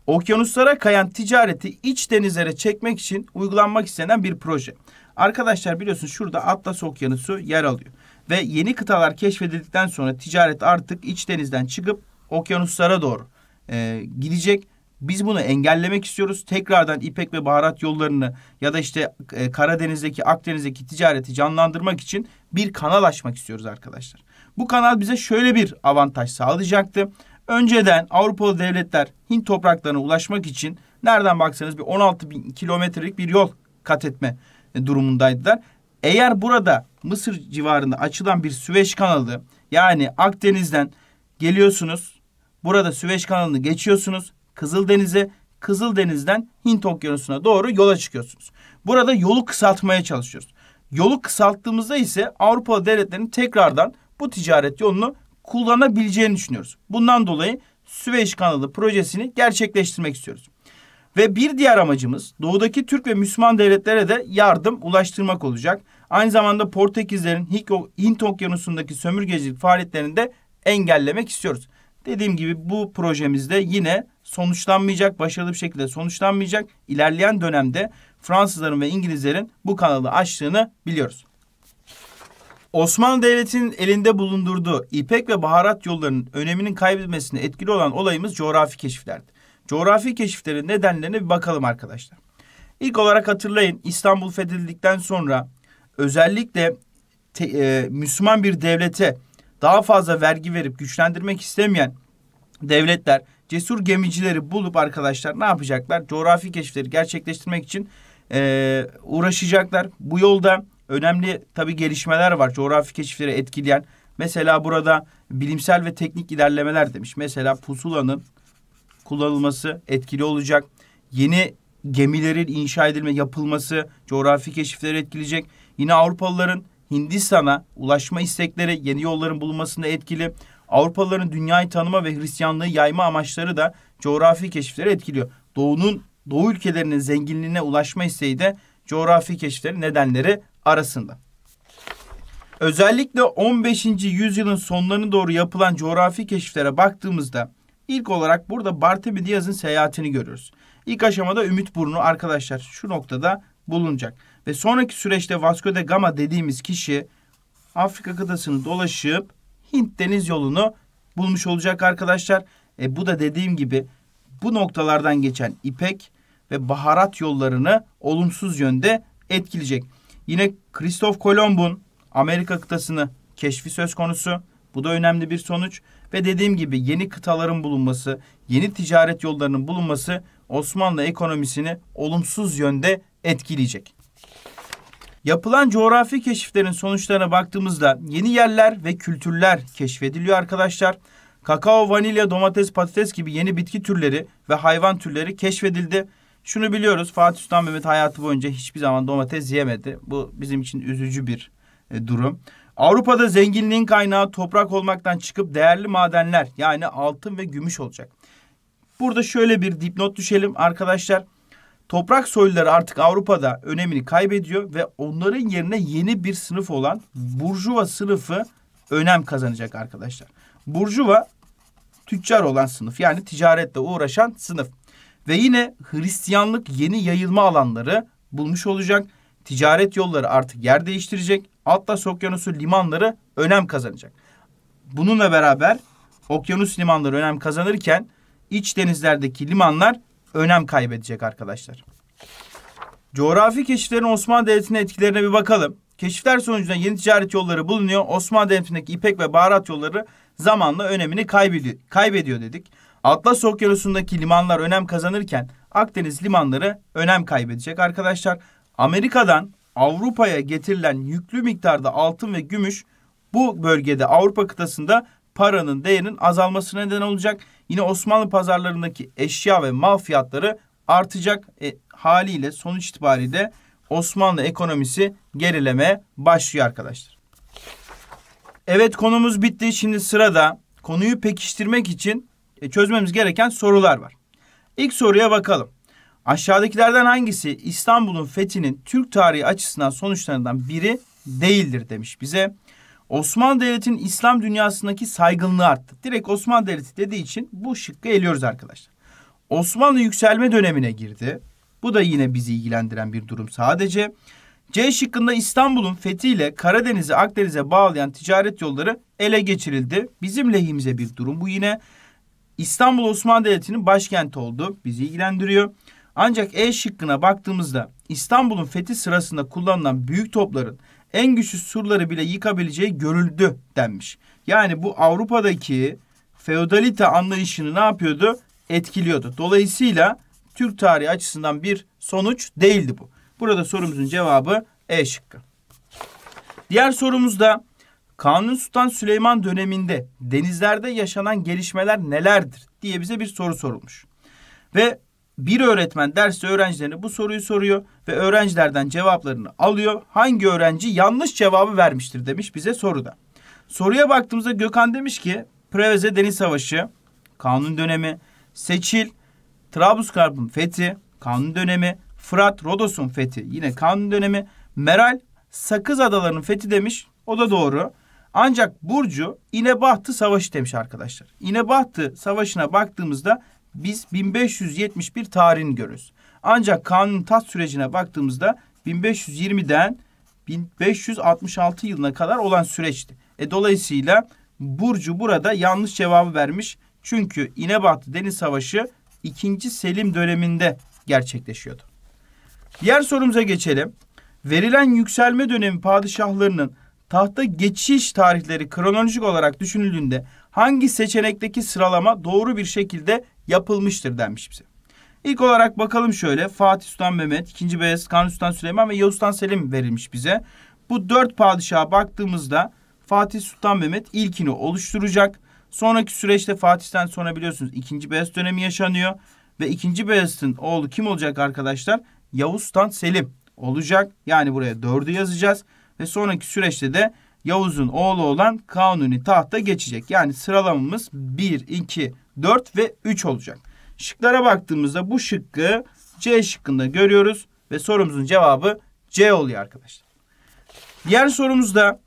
okyanuslara kayan ticareti iç denizlere çekmek için uygulanmak istenen bir proje. Arkadaşlar biliyorsunuz şurada Atlas Okyanusu yer alıyor. Ve yeni kıtalar keşfedildikten sonra ticaret artık iç denizden çıkıp okyanuslara doğru e, gidecek. Biz bunu engellemek istiyoruz. Tekrardan ipek ve baharat yollarını ya da işte e, Karadeniz'deki, Akdeniz'deki ticareti canlandırmak için bir kanal açmak istiyoruz arkadaşlar. Bu kanal bize şöyle bir avantaj sağlayacaktı. Önceden Avrupalı devletler Hint topraklarına ulaşmak için nereden baksanız bir 16 bin kilometrelik bir yol kat etme e, durumundaydılar. Eğer burada Mısır civarında açılan bir Süveyş kanalı yani Akdeniz'den geliyorsunuz Burada Süveyş kanalını geçiyorsunuz. Kızıldeniz'e, Kızıldeniz'den Hint okyanusuna doğru yola çıkıyorsunuz. Burada yolu kısaltmaya çalışıyoruz. Yolu kısalttığımızda ise Avrupa devletlerinin tekrardan bu ticaret yolunu kullanabileceğini düşünüyoruz. Bundan dolayı Süveyş kanalı projesini gerçekleştirmek istiyoruz. Ve bir diğer amacımız doğudaki Türk ve Müslüman devletlere de yardım ulaştırmak olacak. Aynı zamanda Portekizlerin Hint Okyanusu'ndaki sömürgecilik faaliyetlerini de engellemek istiyoruz. Dediğim gibi bu projemizde yine sonuçlanmayacak, başarılı bir şekilde sonuçlanmayacak. İlerleyen dönemde Fransızların ve İngilizlerin bu kanalı açtığını biliyoruz. Osmanlı Devleti'nin elinde bulundurduğu ipek ve baharat yollarının öneminin kaybedilmesine etkili olan olayımız coğrafi keşiflerdi. Coğrafi keşiflerin nedenlerine bir bakalım arkadaşlar. İlk olarak hatırlayın İstanbul fethedildikten sonra özellikle te, e, Müslüman bir devlete daha fazla vergi verip güçlendirmek istemeyen devletler cesur gemicileri bulup arkadaşlar ne yapacaklar? Coğrafi keşifleri gerçekleştirmek için e, uğraşacaklar. Bu yolda önemli tabi gelişmeler var coğrafi keşifleri etkileyen. Mesela burada bilimsel ve teknik ilerlemeler demiş. Mesela pusulanın kullanılması etkili olacak. Yeni gemilerin inşa edilme yapılması coğrafi keşifleri etkileyecek. Yine Avrupalıların Hindistan'a ulaşma istekleri yeni yolların bulunmasında etkili. Avrupalıların dünyayı tanıma ve Hristiyanlığı yayma amaçları da coğrafi keşifleri etkiliyor. Doğu'nun Doğu ülkelerinin zenginliğine ulaşma isteği de coğrafi keşifleri nedenleri arasında. Özellikle 15. yüzyılın sonlarına doğru yapılan coğrafi keşiflere baktığımızda ilk olarak burada Bartholomew Diaz'ın seyahatini görüyoruz. İlk aşamada Ümit Burnu arkadaşlar şu noktada bulunacak. Ve sonraki süreçte Vasco de Gama dediğimiz kişi Afrika kıtasını dolaşıp Hint deniz yolunu bulmuş olacak arkadaşlar. E, bu da dediğim gibi bu noktalardan geçen ipek ve baharat yollarını olumsuz yönde etkileyecek. Yine Kristof Kolomb'un Amerika kıtasını keşfi söz konusu. Bu da önemli bir sonuç. Ve dediğim gibi yeni kıtaların bulunması, yeni ticaret yollarının bulunması Osmanlı ekonomisini olumsuz yönde etkileyecek. Yapılan coğrafi keşiflerin sonuçlarına baktığımızda yeni yerler ve kültürler keşfediliyor arkadaşlar. Kakao, vanilya, domates, patates gibi yeni bitki türleri ve hayvan türleri keşfedildi. Şunu biliyoruz Fatih Sultan Mehmet hayatı boyunca hiçbir zaman domates yemedi. Bu bizim için üzücü bir e, durum. Avrupa'da zenginliğin kaynağı toprak olmaktan çıkıp değerli madenler yani altın ve gümüş olacak. Burada şöyle bir dipnot düşelim arkadaşlar. Toprak soyluları artık Avrupa'da önemini kaybediyor ve onların yerine yeni bir sınıf olan burjuva sınıfı önem kazanacak arkadaşlar. Burjuva tüccar olan sınıf yani ticaretle uğraşan sınıf. Ve yine Hristiyanlık yeni yayılma alanları bulmuş olacak. Ticaret yolları artık yer değiştirecek. Atlas Okyanusu limanları önem kazanacak. Bununla beraber okyanus limanları önem kazanırken iç denizlerdeki limanlar önem kaybedecek arkadaşlar. Coğrafi keşiflerin Osmanlı Devleti'nin etkilerine bir bakalım. Keşifler sonucunda yeni ticaret yolları bulunuyor. Osmanlı Devleti'ndeki ipek ve baharat yolları zamanla önemini kaybediyor, kaybediyor dedik. Atlas Okyanusu'ndaki limanlar önem kazanırken Akdeniz limanları önem kaybedecek arkadaşlar. Amerika'dan Avrupa'ya getirilen yüklü miktarda altın ve gümüş bu bölgede Avrupa kıtasında paranın değerinin azalması neden olacak. Yine Osmanlı pazarlarındaki eşya ve mal fiyatları artacak e, haliyle sonuç itibariyle Osmanlı ekonomisi gerileme başlıyor arkadaşlar. Evet konumuz bitti. Şimdi sırada konuyu pekiştirmek için e, çözmemiz gereken sorular var. İlk soruya bakalım. Aşağıdakilerden hangisi İstanbul'un fethinin Türk tarihi açısından sonuçlarından biri değildir demiş bize. Osmanlı Devleti'nin İslam dünyasındaki saygınlığı arttı. Direkt Osmanlı Devleti dediği için bu şıkkı eliyoruz arkadaşlar. Osmanlı yükselme dönemine girdi. Bu da yine bizi ilgilendiren bir durum sadece. C şıkkında İstanbul'un fethiyle Karadeniz'i Akdeniz'e bağlayan ticaret yolları ele geçirildi. Bizim lehimize bir durum. Bu yine İstanbul Osmanlı Devleti'nin başkenti oldu. Bizi ilgilendiriyor. Ancak E şıkkına baktığımızda İstanbul'un fethi sırasında kullanılan büyük topların en güçlü surları bile yıkabileceği görüldü denmiş. Yani bu Avrupa'daki feodalite anlayışını ne yapıyordu? Etkiliyordu. Dolayısıyla Türk tarihi açısından bir sonuç değildi bu. Burada sorumuzun cevabı E şıkkı. Diğer sorumuzda Kanun Sultan Süleyman döneminde denizlerde yaşanan gelişmeler nelerdir diye bize bir soru sorulmuş. Ve bir öğretmen derste öğrencilerine bu soruyu soruyor ve öğrencilerden cevaplarını alıyor. Hangi öğrenci yanlış cevabı vermiştir demiş bize soruda. Soruya baktığımızda Gökhan demiş ki Preveze Deniz Savaşı, Kanun Dönemi, Seçil, Trablusgarp'ın fethi, Kanun Dönemi, Fırat Rodos'un fethi yine Kanun Dönemi, Meral Sakız Adaları'nın fethi demiş. O da doğru. Ancak Burcu İnebahtı Savaşı demiş arkadaşlar. İnebahtı Savaşı'na baktığımızda biz 1571 tarihini görürüz. Ancak kanun tat sürecine baktığımızda 1520'den 1566 yılına kadar olan süreçti. E, dolayısıyla Burcu burada yanlış cevabı vermiş. Çünkü İnebatlı Deniz Savaşı 2. Selim döneminde gerçekleşiyordu. Diğer sorumuza geçelim. Verilen yükselme dönemi padişahlarının tahta geçiş tarihleri kronolojik olarak düşünüldüğünde hangi seçenekteki sıralama doğru bir şekilde yapılmıştır denmiş bize. İlk olarak bakalım şöyle Fatih Sultan Mehmet, 2. Beyazıt, Kanuni Sultan Süleyman ve Yavuz Sultan Selim verilmiş bize. Bu dört padişaha baktığımızda Fatih Sultan Mehmet ilkini oluşturacak. Sonraki süreçte Fatih'ten sonra biliyorsunuz 2. Beyazıt dönemi yaşanıyor. Ve 2. Beyazıt'ın oğlu kim olacak arkadaşlar? Yavuz Sultan Selim olacak. Yani buraya dördü yazacağız ve sonraki süreçte de Yavuz'un oğlu olan Kanuni tahta geçecek. Yani sıralamamız 1, 2, 4 ve 3 olacak. Şıklara baktığımızda bu şıkkı C şıkkında görüyoruz ve sorumuzun cevabı C oluyor arkadaşlar. Diğer sorumuzda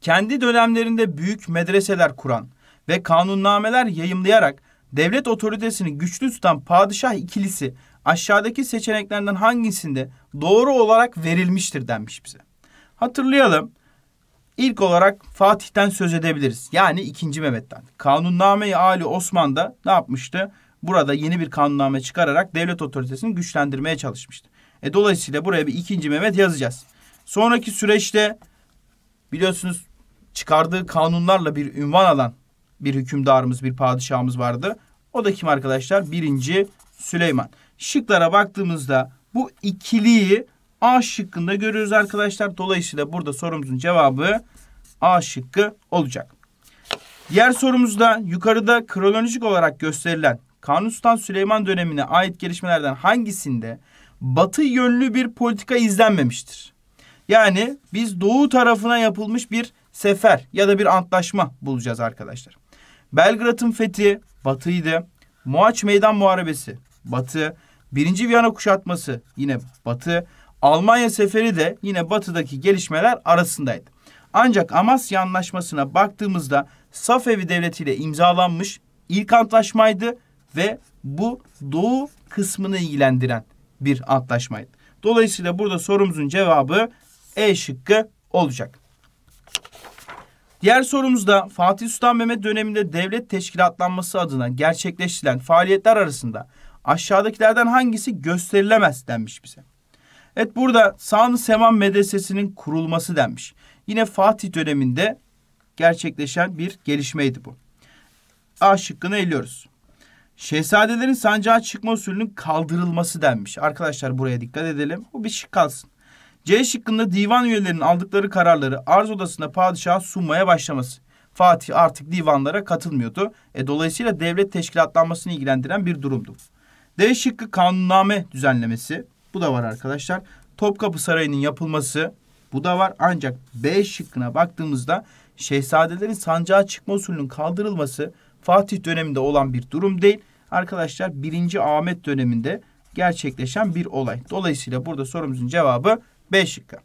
kendi dönemlerinde büyük medreseler kuran ve kanunnameler yayımlayarak devlet otoritesini güçlü tutan padişah ikilisi aşağıdaki seçeneklerden hangisinde doğru olarak verilmiştir denmiş bize. Hatırlayalım. İlk olarak Fatih'ten söz edebiliriz. Yani 2. Mehmet'ten. Kanunname-i Ali Osman da ne yapmıştı? Burada yeni bir kanunname çıkararak devlet otoritesini güçlendirmeye çalışmıştı. E dolayısıyla buraya bir 2. Mehmet yazacağız. Sonraki süreçte biliyorsunuz çıkardığı kanunlarla bir ünvan alan bir hükümdarımız, bir padişahımız vardı. O da kim arkadaşlar? Birinci Süleyman. Şıklara baktığımızda bu ikiliyi A şıkkında görüyoruz arkadaşlar. Dolayısıyla burada sorumuzun cevabı A şıkkı olacak. Diğer sorumuzda yukarıda kronolojik olarak gösterilen Kanuni Sultan Süleyman dönemine ait gelişmelerden hangisinde batı yönlü bir politika izlenmemiştir? Yani biz doğu tarafına yapılmış bir sefer ya da bir antlaşma bulacağız arkadaşlar. Belgrad'ın fethi batıydı. Moaç Meydan Muharebesi batı. Birinci Viyana kuşatması yine batı. Almanya seferi de yine batıdaki gelişmeler arasındaydı. Ancak Amasya Anlaşması'na baktığımızda Safevi Devleti ile imzalanmış ilk antlaşmaydı ve bu doğu kısmını ilgilendiren bir antlaşmaydı. Dolayısıyla burada sorumuzun cevabı E şıkkı olacak. Diğer sorumuzda Fatih Sultan Mehmet döneminde devlet teşkilatlanması adına gerçekleştirilen faaliyetler arasında aşağıdakilerden hangisi gösterilemez denmiş bize. Evet burada San Seman Medresesi'nin kurulması denmiş. Yine Fatih döneminde gerçekleşen bir gelişmeydi bu. A şıkkını eliyoruz. Şehzadelerin sancağa çıkma usulünün kaldırılması denmiş. Arkadaşlar buraya dikkat edelim. Bu bir şık kalsın. C şıkkında divan üyelerinin aldıkları kararları arz odasında padişaha sunmaya başlaması. Fatih artık divanlara katılmıyordu. E, dolayısıyla devlet teşkilatlanmasını ilgilendiren bir durumdu. D şıkkı kanunname düzenlemesi. Bu da var arkadaşlar. Topkapı Sarayı'nın yapılması bu da var. Ancak B şıkkına baktığımızda şehzadelerin sancağa çıkma usulünün kaldırılması Fatih döneminde olan bir durum değil. Arkadaşlar 1. Ahmet döneminde gerçekleşen bir olay. Dolayısıyla burada sorumuzun cevabı B şıkkı.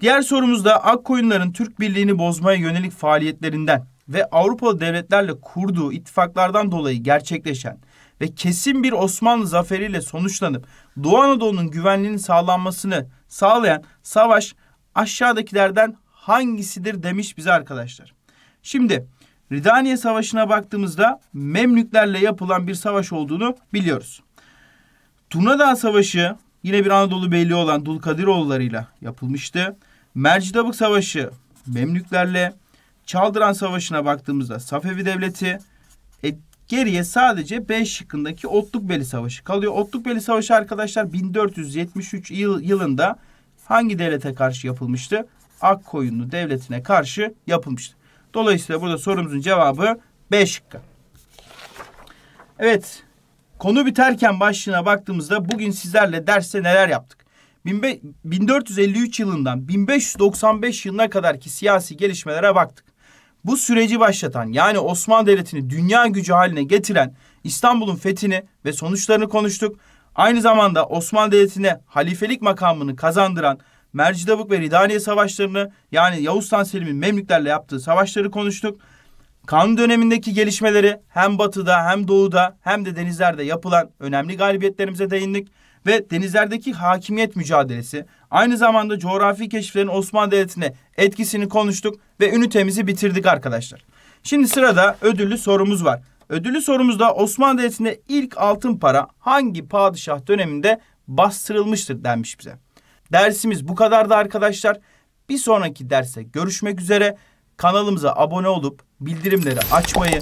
Diğer sorumuzda Akkoyunların Türk birliğini bozmaya yönelik faaliyetlerinden ve Avrupalı devletlerle kurduğu ittifaklardan dolayı gerçekleşen ve kesin bir Osmanlı zaferiyle sonuçlanıp Doğu Anadolu'nun güvenliğinin sağlanmasını sağlayan savaş aşağıdakilerden hangisidir demiş bize arkadaşlar. Şimdi Ridaniye Savaşı'na baktığımızda Memlüklerle yapılan bir savaş olduğunu biliyoruz. Turnadağ Savaşı yine bir Anadolu belli olan Dulkadiroğullarıyla yapılmıştı. Mercidabık Savaşı Memlüklerle, Çaldıran Savaşı'na baktığımızda Safevi Devleti, Geriye sadece B şıkkındaki Otlukbeli Savaşı kalıyor. Otlukbeli Savaşı arkadaşlar 1473 yıl, yılında hangi devlete karşı yapılmıştı? Akkoyunlu Devleti'ne karşı yapılmıştı. Dolayısıyla burada sorumuzun cevabı B şıkkı. Evet, konu biterken başlığına baktığımızda bugün sizlerle derste neler yaptık? 1453 yılından 1595 yılına kadarki siyasi gelişmelere baktık bu süreci başlatan yani Osmanlı Devleti'ni dünya gücü haline getiren İstanbul'un fethini ve sonuçlarını konuştuk. Aynı zamanda Osmanlı Devleti'ne halifelik makamını kazandıran Mercidabık ve Ridaniye savaşlarını yani Yavuz Sultan Selim'in Memlüklerle yaptığı savaşları konuştuk. Kanun dönemindeki gelişmeleri hem batıda hem doğuda hem de denizlerde yapılan önemli galibiyetlerimize değindik ve denizlerdeki hakimiyet mücadelesi, aynı zamanda coğrafi keşiflerin Osmanlı Devleti'ne etkisini konuştuk ve ünitemizi bitirdik arkadaşlar. Şimdi sırada ödüllü sorumuz var. Ödüllü sorumuzda Osmanlı Devleti'nde ilk altın para hangi padişah döneminde bastırılmıştır denmiş bize. Dersimiz bu kadardı arkadaşlar. Bir sonraki derse görüşmek üzere. Kanalımıza abone olup bildirimleri açmayı,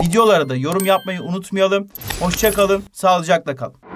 videolara da yorum yapmayı unutmayalım. Hoşçakalın, sağlıcakla kalın.